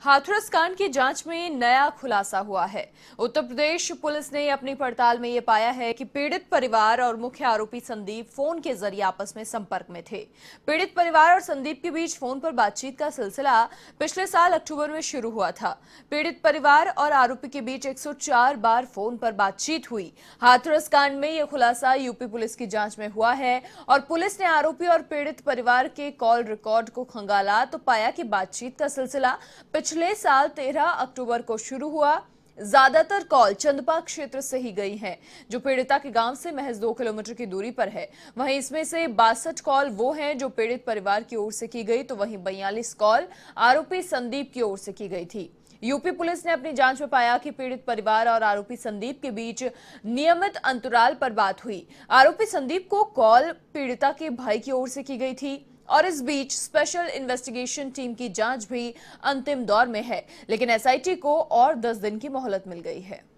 हाथरस कांड की जांच में नया खुलासा हुआ है उत्तर प्रदेश पुलिस ने अपनी पड़ताल में यह पाया है कि पीड़ित परिवार और मुख्य आरोपी संदीप फोन के जरिए आपस में संपर्क में थे पीड़ित परिवार और संदीप के बीच फोन पर बातचीत का सिलसिला पिछले साल अक्टूबर में शुरू हुआ था पीड़ित परिवार और आरोपी के बीच एक बार फोन पर बातचीत हुई हाथरस कांड में यह खुलासा यूपी पुलिस की जाँच में हुआ है और पुलिस ने आरोपी और पीड़ित परिवार के कॉल रिकॉर्ड को खंगाला तो पाया की बातचीत का सिलसिला पिछले साल 13 अक्टूबर को शुरू हुआ ज्यादातर कॉल चंदपा क्षेत्र से ही गई हैं जो पीड़िता के गांव से महज दो किलोमीटर की दूरी पर है वहीं इसमें से बासठ कॉल वो हैं जो पीड़ित परिवार की ओर से की गई तो वहीं बयालीस कॉल आरोपी संदीप की ओर से की गई थी यूपी पुलिस ने अपनी जांच में पाया कि पीड़ित परिवार और आरोपी संदीप के बीच नियमित अंतराल पर बात हुई आरोपी संदीप को कॉल पीड़िता के भाई की ओर से की गई थी और इस बीच स्पेशल इन्वेस्टिगेशन टीम की जांच भी अंतिम दौर में है लेकिन एसआईटी को और 10 दिन की मोहलत मिल गई है